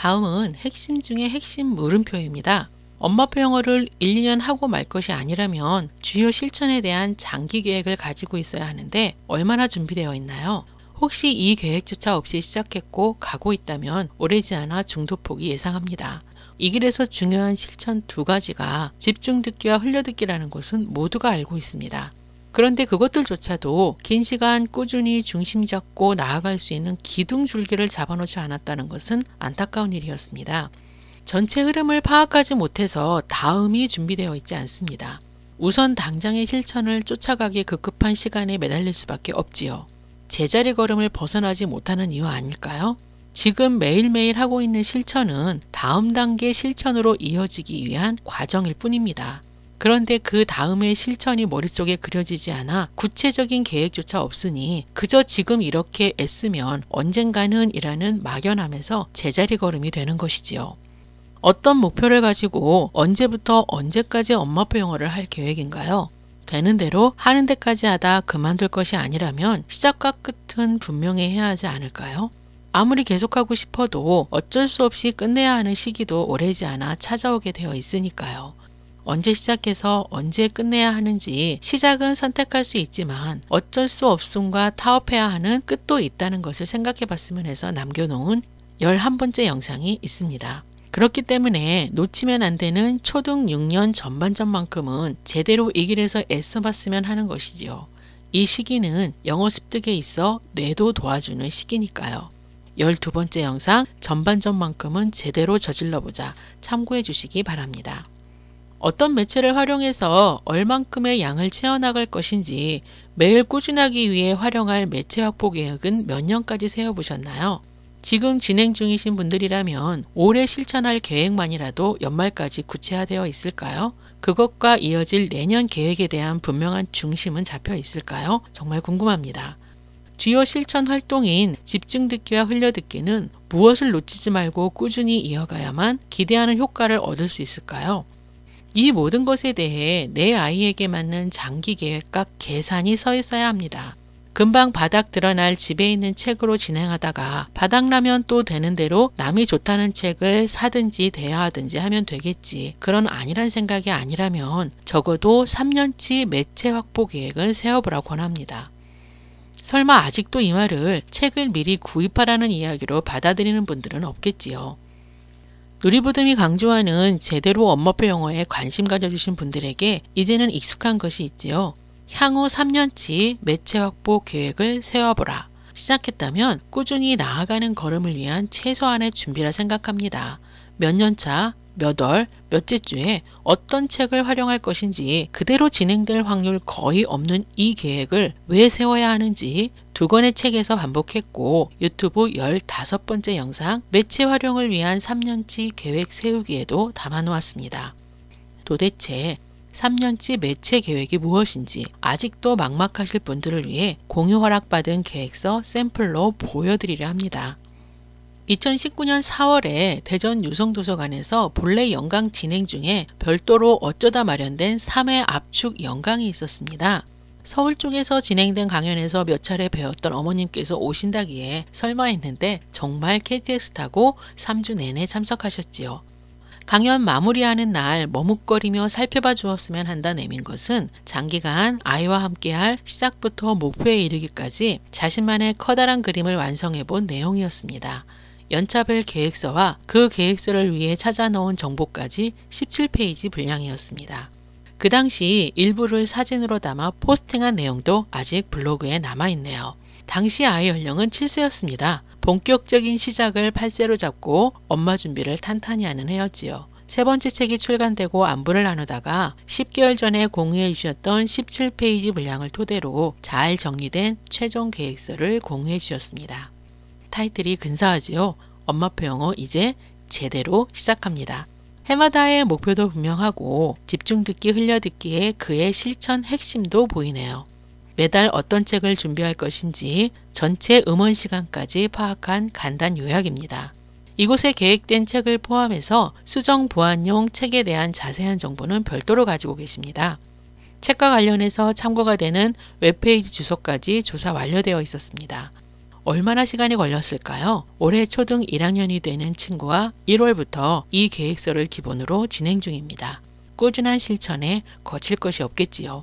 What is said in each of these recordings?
다음은 핵심 중의 핵심 물음표입니다. 엄마표 영어를 1, 2년 하고 말 것이 아니라면 주요 실천에 대한 장기 계획을 가지고 있어야 하는데 얼마나 준비되어 있나요? 혹시 이 계획조차 없이 시작했고 가고 있다면 오래지 않아 중도폭이 예상합니다. 이 길에서 중요한 실천 두 가지가 집중 듣기와 흘려 듣기라는 것은 모두가 알고 있습니다. 그런데 그것들조차도 긴 시간 꾸준히 중심 잡고 나아갈 수 있는 기둥 줄기를 잡아놓지 않았다는 것은 안타까운 일이었습니다. 전체 흐름을 파악하지 못해서 다음이 준비되어 있지 않습니다. 우선 당장의 실천을 쫓아가기 급급한 시간에 매달릴 수밖에 없지요. 제자리 걸음을 벗어나지 못하는 이유 아닐까요? 지금 매일매일 하고 있는 실천은 다음 단계 실천으로 이어지기 위한 과정일 뿐입니다. 그런데 그 다음의 실천이 머릿속에 그려지지 않아 구체적인 계획조차 없으니 그저 지금 이렇게 애쓰면 언젠가는 이라는 막연함에서 제자리 걸음이 되는 것이지요. 어떤 목표를 가지고 언제부터 언제까지 엄마표 영어를 할 계획인가요? 되는 대로 하는 데까지 하다 그만둘 것이 아니라면 시작과 끝은 분명히 해야 하지 않을까요? 아무리 계속하고 싶어도 어쩔 수 없이 끝내야 하는 시기도 오래지 않아 찾아오게 되어 있으니까요. 언제 시작해서 언제 끝내야 하는지 시작은 선택할 수 있지만 어쩔 수 없음과 타협해야 하는 끝도 있다는 것을 생각해 봤으면 해서 남겨놓은 11번째 영상이 있습니다. 그렇기 때문에 놓치면 안 되는 초등 6년 전반전만큼은 제대로 이 길에서 애써봤으면 하는 것이지요. 이 시기는 영어 습득에 있어 뇌도 도와주는 시기니까요. 12번째 영상 전반전만큼은 제대로 저질러보자 참고해 주시기 바랍니다. 어떤 매체를 활용해서 얼만큼의 양을 채워나갈 것인지 매일 꾸준하기 위해 활용할 매체 확보 계획은 몇 년까지 세워보셨나요? 지금 진행 중이신 분들이라면 올해 실천할 계획만이라도 연말까지 구체화되어 있을까요? 그것과 이어질 내년 계획에 대한 분명한 중심은 잡혀 있을까요? 정말 궁금합니다. 주요 실천 활동인 집중 듣기와 흘려 듣기는 무엇을 놓치지 말고 꾸준히 이어가야만 기대하는 효과를 얻을 수 있을까요? 이 모든 것에 대해 내 아이에게 맞는 장기 계획과 계산이 서 있어야 합니다. 금방 바닥 드러날 집에 있는 책으로 진행하다가 바닥나면 또 되는 대로 남이 좋다는 책을 사든지 대여하든지 하면 되겠지. 그런 아니란 생각이 아니라면 적어도 3년치 매체 확보 계획을 세워보라고 합니다 설마 아직도 이 말을 책을 미리 구입하라는 이야기로 받아들이는 분들은 없겠지요. 누리부듬이 강조하는 제대로 원머표 영어에 관심 가져주신 분들에게 이제는 익숙한 것이 있지요. 향후 3년치 매체 확보 계획을 세워보라. 시작했다면 꾸준히 나아가는 걸음을 위한 최소한의 준비라 생각합니다. 몇 년 차, 몇 월, 몇째 주에 어떤 책을 활용할 것인지 그대로 진행될 확률 거의 없는 이 계획을 왜 세워야 하는지 두 권의 책에서 반복했고 유튜브 15번째 영상 매체 활용을 위한 3년치 계획 세우기에도 담아놓았습니다. 도대체 3년치 매체 계획이 무엇인지 아직도 막막하실 분들을 위해 공유 허락받은 계획서 샘플로 보여드리려 합니다. 2019년 4월에 대전 유성도서관에서 본래 영강 진행 중에 별도로 어쩌다 마련된 3회 압축 영강이 있었습니다. 서울 쪽에서 진행된 강연에서 몇 차례 배웠던 어머님께서 오신다기에 설마 했는데 정말 KTX 타고 3주 내내 참석하셨지요. 강연 마무리하는 날 머뭇거리며 살펴봐 주었으면 한다 내민 것은 장기간 아이와 함께할 시작부터 목표에 이르기까지 자신만의 커다란 그림을 완성해 본 내용이었습니다. 연차별 계획서와 그 계획서를 위해 찾아 넣은 정보까지 17페이지 분량이었습니다. 그 당시 일부를 사진으로 담아 포스팅한 내용도 아직 블로그에 남아있네요. 당시 아이 연령은 7세였습니다. 본격적인 시작을 8세로 잡고 엄마 준비를 탄탄히 하는 해였지요. 세 번째 책이 출간되고 안부를 나누다가 10개월 전에 공유해 주셨던 17페이지 분량을 토대로 잘 정리된 최종 계획서를 공유해 주셨습니다. 타이틀이 근사하지요. 엄마표 영어 이제 제대로 시작합니다. 해마다의 목표도 분명하고 집중 듣기 흘려 듣기에 그의 실천 핵심도 보이네요. 매달 어떤 책을 준비할 것인지 전체 음원 시간까지 파악한 간단 요약입니다. 이곳에 계획된 책을 포함해서 수정 보완용 책에 대한 자세한 정보는 별도로 가지고 계십니다. 책과 관련해서 참고가 되는 웹페이지 주소까지 조사 완료되어 있었습니다. 얼마나 시간이 걸렸을까요? 올해 초등 1학년이 되는 친구와 1월부터 이 계획서를 기본으로 진행 중입니다. 꾸준한 실천에 거칠 것이 없겠지요.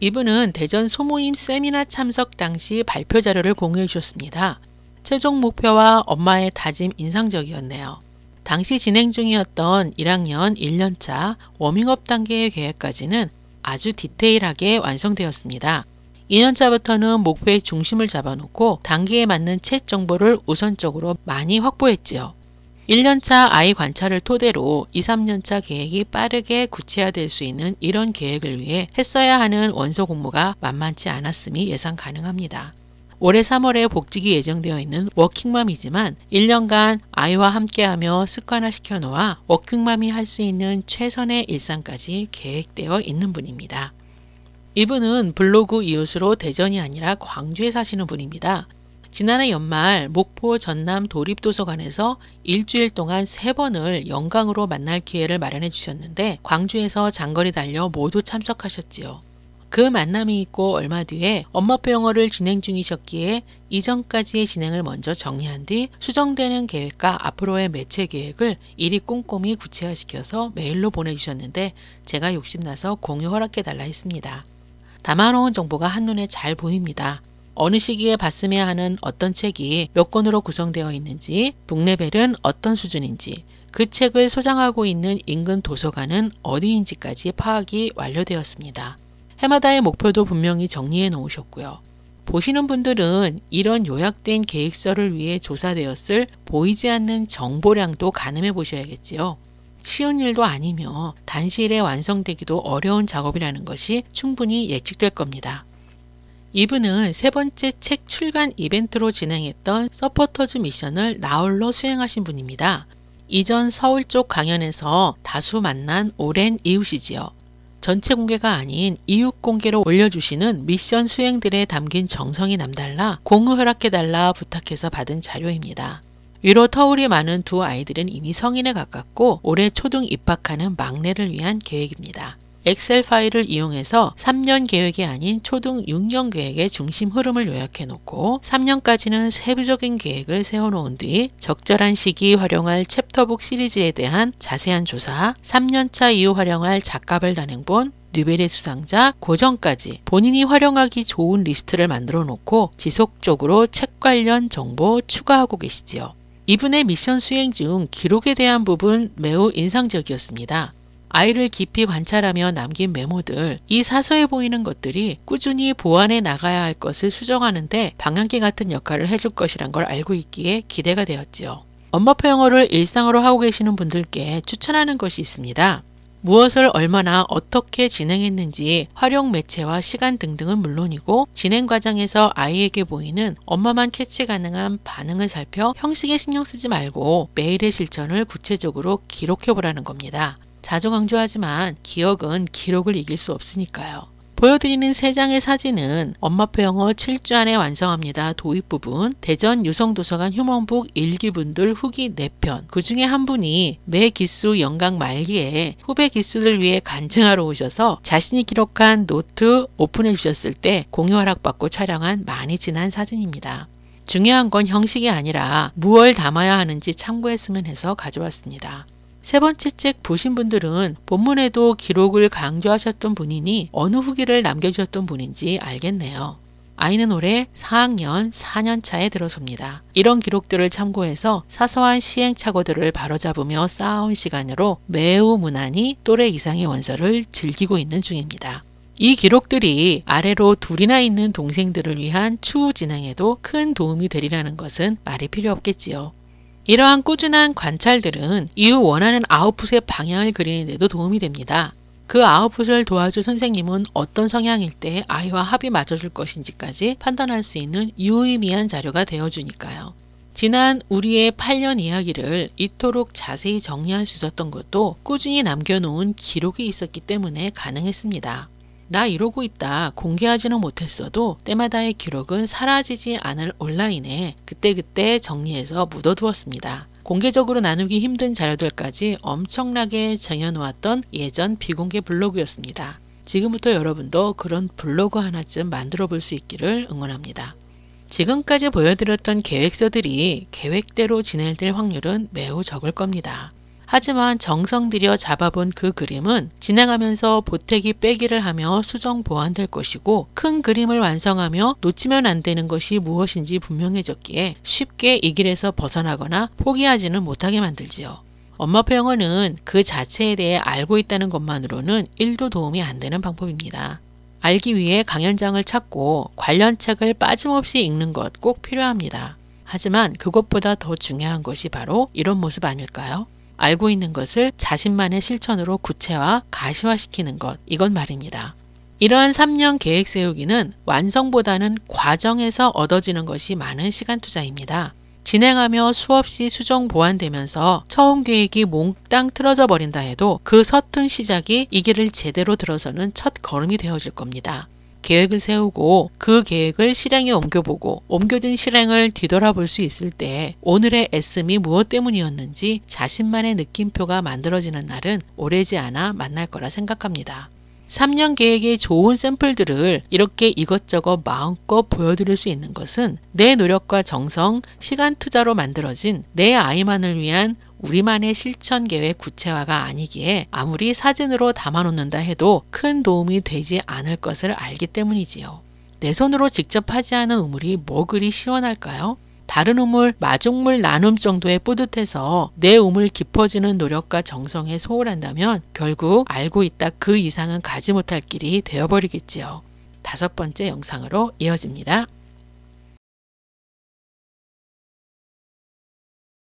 이분은 대전 소모임 세미나 참석 당시 발표 자료를 공유해 주셨습니다. 최종 목표와 엄마의 다짐 인상적이었네요. 당시 진행 중이었던 1학년 1년차 워밍업 단계의 계획까지는 아주 디테일하게 완성되었습니다. 2년차부터는 목표의 중심을 잡아놓고 단기에 맞는 책 정보를 우선적으로 많이 확보했지요. 1년차 아이 관찰을 토대로 2, 3년차 계획이 빠르게 구체화될 수 있는 이런 계획을 위해 했어야 하는 원서 공모가 만만치 않았음이 예상 가능합니다. 올해 3월에 복직이 예정되어 있는 워킹맘이지만 1년간 아이와 함께하며 습관화시켜 놓아 워킹맘이 할 수 있는 최선의 일상까지 계획되어 있는 분입니다. 이분은 블로그 이웃으로 대전이 아니라 광주에 사시는 분입니다. 지난해 연말 목포 전남 도립도서관에서 일주일 동안 세 번을 영광으로 만날 기회를 마련해 주셨는데 광주에서 장거리 달려 모두 참석하셨지요. 그 만남이 있고 얼마 뒤에 엄마표 영어를 진행 중이셨기에 이전까지의 진행을 먼저 정리한 뒤 수정되는 계획과 앞으로의 매체 계획을 일이 꼼꼼히 구체화시켜서 메일로 보내주셨는데 제가 욕심나서 공유 허락해달라 했습니다. 담아놓은 정보가 한눈에 잘 보입니다. 어느 시기에 봤으면 하는 어떤 책이 몇 권으로 구성되어 있는지, 북레벨은 어떤 수준인지, 그 책을 소장하고 있는 인근 도서관은 어디인지까지 파악이 완료되었습니다. 해마다의 목표도 분명히 정리해 놓으셨고요. 보시는 분들은 이런 요약된 계획서를 위해 조사되었을 보이지 않는 정보량도 가늠해 보셔야겠지요. 쉬운 일도 아니며 단시일에 완성되기도 어려운 작업이라는 것이 충분히 예측될 겁니다. 이분은 세 번째 책 출간 이벤트로 진행했던 서포터즈 미션을 나홀로 수행하신 분입니다. 이전 서울 쪽 강연에서 다수 만난 오랜 이웃이지요. 전체 공개가 아닌 이웃 공개로 올려주시는 미션 수행들에 담긴 정성이 남달라 공후 허락해달라 부탁해서 받은 자료입니다. 위로 터울이 많은 두 아이들은 이미 성인에 가깝고 올해 초등 입학하는 막내를 위한 계획입니다. 엑셀 파일을 이용해서 3년 계획이 아닌 초등 6년 계획의 중심 흐름을 요약해 놓고 3년까지는 세부적인 계획을 세워 놓은 뒤 적절한 시기 활용할 챕터북 시리즈에 대한 자세한 조사, 3년차 이후 활용할 작가별 단행본, 뉴베리 수상자 고전까지 본인이 활용하기 좋은 리스트를 만들어 놓고 지속적으로 책 관련 정보 추가하고 계시지요. 이분의 미션 수행 중 기록에 대한 부분 매우 인상적이었습니다. 아이를 깊이 관찰하며 남긴 메모들, 이 사서에 보이는 것들이 꾸준히 보완해 나가야 할 것을 수정하는데 방향기 같은 역할을 해줄 것이란 걸 알고 있기에 기대가 되었지요. 엄마표 영어를 일상으로 하고 계시는 분들께 추천하는 것이 있습니다. 무엇을 얼마나 어떻게 진행했는지 활용 매체와 시간 등등은 물론이고 진행 과정에서 아이에게 보이는 엄마만 캐치 가능한 반응을 살펴 형식에 신경 쓰지 말고 매일의 실천을 구체적으로 기록해 보라는 겁니다. 자주 강조하지만 기억은 기록을 이길 수 없으니까요. 보여드리는 세 장의 사진은 엄마표 영어 7주 안에 완성합니다. 도입 부분, 대전 유성도서관 휴먼북 1기분들 후기 4편. 그 중에 한 분이 매 기수 영강 말기에 후배 기수들 위해 간증하러 오셔서 자신이 기록한 노트 오픈해 주셨을 때 공유 허락받고 촬영한 많이 지난 사진입니다. 중요한 건 형식이 아니라 무얼 담아야 하는지 참고했으면 해서 가져왔습니다. 세 번째 책 보신 분들은 본문에도 기록을 강조하셨던 분이니 어느 후기를 남겨주셨던 분인지 알겠네요. 아이는 올해 4학년 4년차에 들어섭니다. 이런 기록들을 참고해서 사소한 시행착오들을 바로잡으며 쌓아온 시간으로 매우 무난히 또래 이상의 원서를 즐기고 있는 중입니다. 이 기록들이 아래로 둘이나 있는 동생들을 위한 추후 진행에도 큰 도움이 되리라는 것은 말이 필요 없겠지요. 이러한 꾸준한 관찰들은 이후 원하는 아웃풋의 방향을 그리는 데도 도움이 됩니다. 그 아웃풋을 도와줄 선생님은 어떤 성향일 때 아이와 합이 맞아줄 것인지까지 판단할 수 있는 유의미한 자료가 되어주니까요. 지난 우리의 8년 이야기를 이토록 자세히 정리할 수 있었던 것도 꾸준히 남겨놓은 기록이 있었기 때문에 가능했습니다. 나 이러고 있다 공개하지는 못했어도 때마다의 기록은 사라지지 않을 온라인에 그때그때 정리해서 묻어두었습니다. 공개적으로 나누기 힘든 자료들까지 엄청나게 쟁여놓았던 예전 비공개 블로그였습니다. 지금부터 여러분도 그런 블로그 하나쯤 만들어 볼 수 있기를 응원합니다. 지금까지 보여드렸던 계획서들이 계획대로 진행될 확률은 매우 적을 겁니다. 하지만 정성 들여 잡아본 그 그림은 진행하면서 보태기 빼기를 하며 수정 보완될 것이고 큰 그림을 완성하며 놓치면 안 되는 것이 무엇인지 분명해졌기에 쉽게 이 길에서 벗어나거나 포기하지는 못하게 만들지요. 엄마표 영어는 그 자체에 대해 알고 있다는 것만으로는 1도 도움이 안 되는 방법입니다. 알기 위해 강연장을 찾고 관련 책을 빠짐없이 읽는 것 꼭 필요합니다. 하지만 그것보다 더 중요한 것이 바로 이런 모습 아닐까요? 알고 있는 것을 자신만의 실천으로 구체화, 가시화시키는 것, 이건 말입니다. 이러한 3년 계획 세우기는 완성보다는 과정에서 얻어지는 것이 많은 시간 투자입니다. 진행하며 수없이 수정 보완되면서 처음 계획이 몽땅 틀어져 버린다 해도 그 서툰 시작이 이 길을 제대로 들어서는 첫 걸음이 되어질 겁니다. 계획을 세우고 그 계획을 실행에 옮겨보고 옮겨진 실행을 뒤돌아볼 수 있을 때 오늘의 애씀이 무엇 때문이었는지 자신만의 느낌표가 만들어지는 날은 오래지 않아 만날 거라 생각합니다. 3년 계획의 좋은 샘플들을 이렇게 이것저것 마음껏 보여드릴 수 있는 것은 내 노력과 정성, 시간 투자로 만들어진 내 아이만을 위한 우리만의 실천 계획 구체화가 아니기에 아무리 사진으로 담아놓는다 해도 큰 도움이 되지 않을 것을 알기 때문이지요. 내 손으로 직접 하지 않은 우물이 뭐 그리 시원할까요? 다른 우물 마중물 나눔 정도의 뿌듯해서 내 우물 깊어지는 노력과 정성에 소홀한다면 결국 알고 있다 그 이상은 가지 못할 길이 되어버리겠지요. 다섯 번째 영상으로 이어집니다.